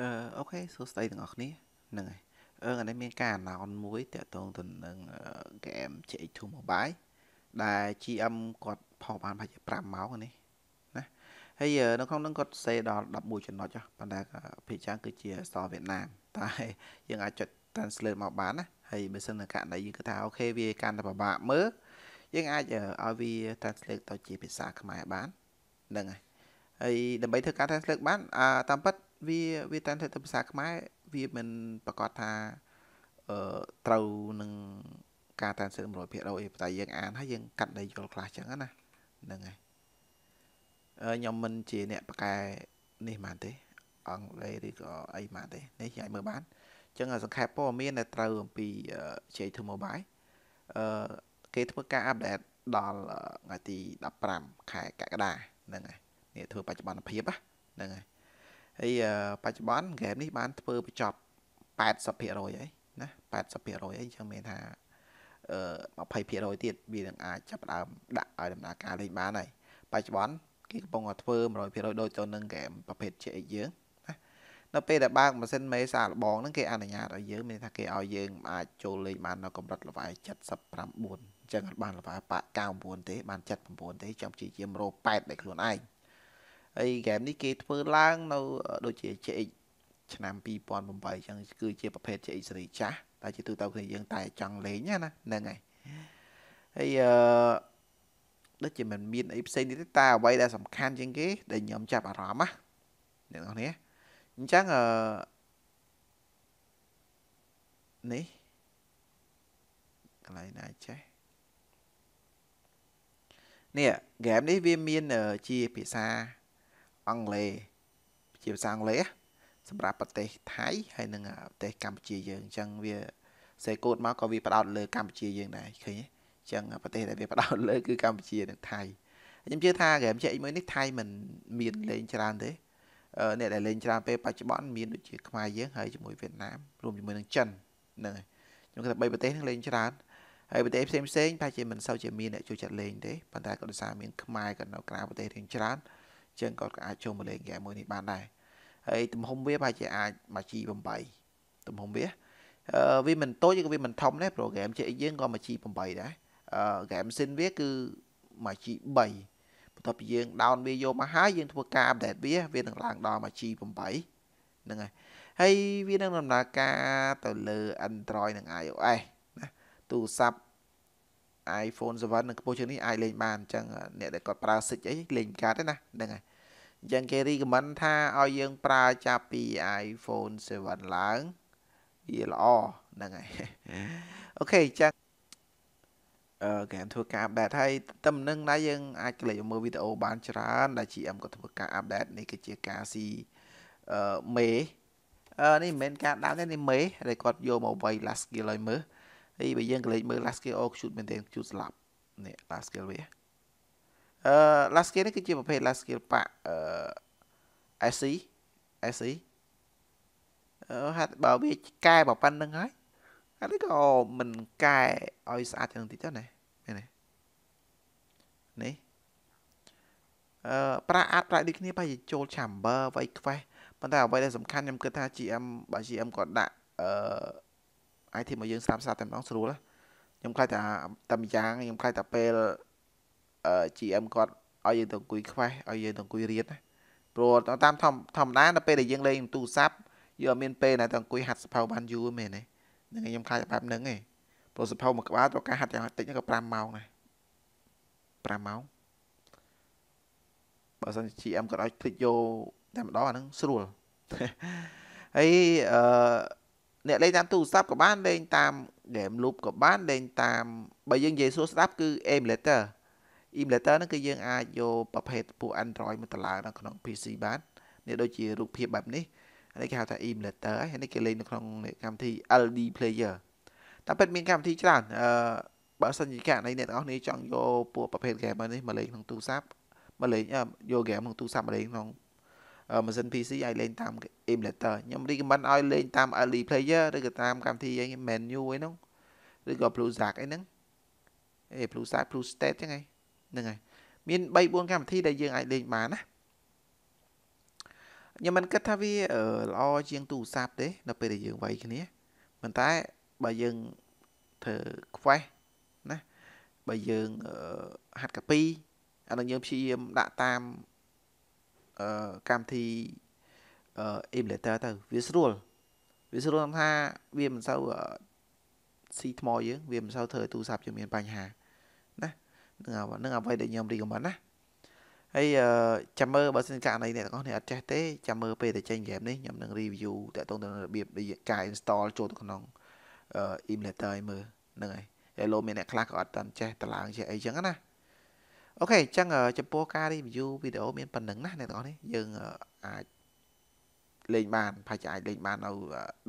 អឺអូខេសួស្តីទាំងអស់គ្នាហ្នឹងហើយអឺឥឡូវមានការ announce មួយតាក់ទងទៅនឹង game CX2 Mobile ដែល GM គាត់ផុសបានប្រហែលជា5ម៉ោងនេះណាហើយនៅក្នុងហ្នឹងគាត់សេដល់11ចំណុចហ៎ប៉ុន្តែភាគច្រើនគឺជាអក្សរវៀតណាមតែយើងអាចចុច translate មកបានណាហើយបើសិននៅករណីយើងគិតថាអូខេវាកាន់តែពិបាកមើលយើងអាចឲ្យវា translate ទៅជាភាសាខ្មែរបានហ្នឹងហើយហើយដើម្បីធ្វើការ translate បានតាមពិតវាវាតាមតែភាសាខ្មែរវាមិនប្រកាសថាអឺត្រូវនឹងការតាមសើ100%អីតែយើងអាន ហើយយើងកាត់ដីយល់ខ្លះចឹងណាហ្នឹងហើយអឺខ្ញុំមិនជាអ្នកប្រកែនេះបានទេ អង់គ្លេសឬក៏អីបានទេនេះខ្ញុំអាចមើលបានចឹងសង្ខេបព័ត៌មានដែលត្រូវអំពី J2 Mobile អឺគេធ្វើការអាប់ដេតដល់ថ្ងៃទី15ខែកក្កដាហ្នឹងហើយនេះធ្វើបច្ចុប្បន្នភាពហ្នឹងហើយហើយបច្ចុប្បន្នហ្គេមនេះបាន ធ្វើបញ្ចប់80%ហើយណា80%ហើយអញ្ចឹងមានថាអឺ20%ទៀតវានឹងអាចចាប់ផ្ដើមដាក់ឲ្យដំណើរការលេងបានហើយបច្ចុប្បន្នគេកំពុងតែធ្វើ100%ដូចទៅនឹងហ្គេមប្រភេទ CX យើងណានៅពេលដែលបើកម៉ាស៊ីនមេសាលបងហ្នឹងគេអនុញ្ញាតឲ្យយើងមានថាគេឲ្យយើងអាចចូលលេងបាននៅកម្រិតល្វាយ79អញ្ចឹងបានល្វាយ89ទេ បាន79ទេចាំជាជាមរោ8ដោយខ្លួនឯងហើយហ្គេមនេះគេធ្វើឡើង នៅ ដូចជា CX ឆ្នាំ2008អញ្ចឹងគឺជា ប្រភេទ CX សេរីចាស់តែជាទូទៅគ្នាយើងតែចង់លេងណាហ្នឹងហើយហើយអឺដូចជាមិនមានអីផ្សេងទៀតទេតែអ្វីដែលសំខាន់ជាងគេ ដែលខ្ញុំចាប់អារម្មណ៍ណាអ្នកនរគ្នាអញ្ចឹងអឺនេះកន្លែងណាចេះនេះហ្គេមនេះវាមានជាភាសាអង់គ្លេសជាភាសាអង់គ្លេសសម្រាប់ប្រទេសថៃហើយនិងប្រទេសកម្ពុជាយើងអញ្ចឹងវា សេកូដមកក៏វាផ្ដោតលើកម្ពុជាយើងដែរឃើញអញ្ចឹងប្រទេសដែលវាផ្ដោតលើគឺកម្ពុជានិងថៃខ្ញុំជឿថា game CX មួយនេះថៃមិនមានលេងច្រើន ទេអ្នកដែលលេងច្រើនពេលបច្ចុប្បន្នមានដូចជាខ្មែរយើងហើយជាមួយវៀតណាមរួមជាមួយនឹងចិនហ្នឹងហើយខ្ញុំគិតថា3ប្រទេសនឹងលេងច្រើនហើយប្រទេសផ្សេងផ្សេងប្រហែលជាមិនសូវជាមានអ្នកចូលចិត្តលេងទេប៉ុន្តែក៏ដោយសារមានខ្មែរក៏នៅក្រៅប្រទេសរៀងច្រើនចឹងគាត់ក៏អាចចូលមកលេងហ្គេមមួយនេះបានដែរហើយទំហំវាប្រហែលជាអាចមក G8 ទំហំវាអឺវាមិនតូចក៏វាមិនធំដែរ program ជាយើងក៏មក G8 ដែរអឺ game sin វាគឺមក G3 បន្ទាប់ពីយើង down វាយកមកហើយយើងធ្វើការ update វាវានឹងឡើងដល់មក G8 ហ្នឹងហើយហើយវានឹងដំណើរការទៅលើ Android និង iOS ណាទូរស័ព្ទ iPhone 7នឹងខ្ពស់ជាងនេះអាចលេងបានអញ្ចឹងអ្នកដែលគាត់ប្រើ Switch អីលេងកាតទេណាហ្នឹងហើយអញ្ចឹងគេ recommend ថាឲ្យយើង ប្រើចាប់ពី iPhone 7ឡើងវាល្អហ្នឹងហើយអូខេអញ្ចឹងអឺគេធ្វើការអាប់ដេតហើយតាមនឹងដែរយើងអាចក្លិកមើលវីដេអូបានច្រើនដែល GM ក៏ធ្វើការអាប់ដេតនេះគឺជាការស៊ីអឺមេអឺនេះមិនមែនការដើមទេនេះមេដែលគាត់យកមកវាយ last skill ឲ្យមើលហើយបើយើងក៏លេចមើល last scale all shoot មែនទេជូតស្លាប់នេះ last scale វាអឺ last scale នេះគឺជាប្រភេទ last scale ប៉ាអឺ SC SC អឺហាត់បើវាកែបើប៉ុណ្្នឹងហើយអានេះក៏មិនកែឲ្យស្អាតជាងតិចទៅណាមែនទេនេះអឺប្រាក់អាចប្រាក់ដូចគ្នាបើជាចូល chamber វៃខ្វេះប៉ុន្តែអ្វីដែលសំខាន់ខ្ញុំគិតថា GM បើ GM គាត់ដាក់អឺអាចធ្វើមកយើងស្រាប់ស្រាប់តែម្ដងស្រួលខ្ញុំខ្លាចតែតែម្យ៉ាងខ្ញុំខ្លាចតែពេល GM គាត់ឲ្យយើងទៅអង្គុយខ្វេះឲ្យយើងទៅអង្គុយរៀនណាព្រោះតាមធម្មតានៅពេលដែលយើងលេងទូរស័ព្ទយើងអត់មានពេលណាទៅអង្គុយហាត់សភៅបានយូរមែនទេហ្នឹងខ្ញុំខ្លាចបែបហ្នឹងឯងព្រោះសភៅមួយក្បាលត្រូវការហាត់យ៉ាងតិចក៏5ម៉ោងដែរ5ម៉ោងបើសិន GM គាត់ឲ្យភ្លេចយកតែម្ដងអាហ្នឹងស្រួលហើយអឺអ្នកលេងតាមទូរស័ព្ទក៏បានលេងតាម game loop ក៏បានលេងតាមបើយើងនិយាយសួរស្ដាប់គឺ emulator emulator ហ្នឹងគឺយើងអាចយកប្រភេទពួក Android មកតឡើងនៅក្នុង PC បាននេះដូចជារូបភាពបែបនេះនេះគេហៅថា emulator ហើយនេះគេលេងនៅក្នុងកម្មវិធី LD player តែពិតមានកម្មវិធីច្រើនអឺបើសិនជាករណីអ្នកទាំងអស់នេះចង់យកពួកប្រភេទ gamer នេះមកលេងក្នុងទូរស័ព្ទមកលេងយក game ក្នុងទូរស័ព្ទមកលេងក្នុងម៉ាស៊ីន PC ឲ្យលេងតាម emulator ខ្ញុំ recommend ឲ្យលេងតាម early player ឬក៏តាមកម្មវិធីអី menu អីហ្នឹងឬក៏ Plusak អីហ្នឹងអេ Plusak Plustat ចឹងហីហ្នឹងហើយមាន3 4កម្មវិធីដែលយើងអាចលេងបានណាខ្ញុំមិនគិតថាវាល្អជាង ទូរស័ព្ទទេនៅពេលដែលយើងវ័យគ្នាប៉ុន្តែបើយើងធ្វើ quest ណាបើយើងហាត់កាពីអានឹងយើងព្យាយាមដាក់តាមកម្មវិធី emulator ទៅវាស្រួលវាស្រួលថាវាមិនសូវស៊ីថ្មយើង វាមិនសូវធ្វើឲ្យទូរស័ព្ទយើងមានបញ្ហាណានឹងនឹងអ្វីដែលខ្ញុំរីកមិនណាហើយចាំមើលបើសិនករណីអ្នកទាំងអស់នេះអត់ចេះទេចាំមើលពេលទៅចេញហ្គេមនេះខ្ញុំនឹង review តាក់ទងទៅនឹងរបៀបការ install ចូលទៅក្នុង emulator ឲ្យមើលហ្នឹងហើយឥឡូវមានអ្នកខ្លះក៏អត់តាន់ចេះតឡើងចេះអីចឹងណាអូខេអញ្ចឹងចំពោះការ review វីដេអូមានប៉ុណ្្នឹងណាអ្នកទាំងអស់នេះយើងអាចលេងបានប្រហែលជាអាចលេងបាននៅ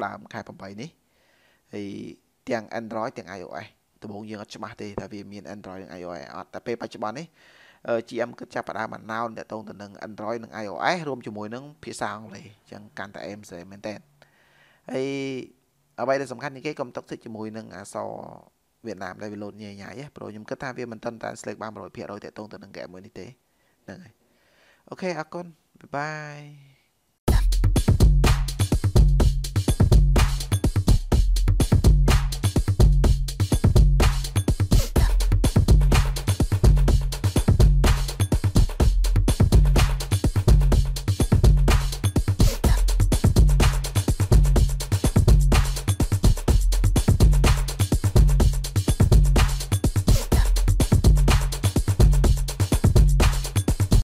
ដើមខែ8នេះហើយទាំង Android ទាំង iOS ដំបូងយើងអត់ច្បាស់ទេថាវាមាន Android និង iOS អត់តែពេលបច្ចុប្បន្ននេះ GM គឺចាប់ផ្ដើម announce តាក់ទងទៅនឹង Android និង iOS រួមជាមួយនឹងភាសាអង់គ្លេសអញ្ចឹងកាន់តែអែមស្រីមែនតើហើយអ្វីដែលសំខាន់នេះគេកុំຕົកចិត្តជាមួយនឹងអក្សរវៀតណាមដែលវាលោតញ៉ៃញ៉ៃហ៎ព្រោះខ្ញុំគិតថាវាមិនទាន់តែស្លេកបាន100%តកតងទៅនឹងហ្គេមមួយនេះទេហ្នឹងហើយអូខេអរគុណបាយបាយ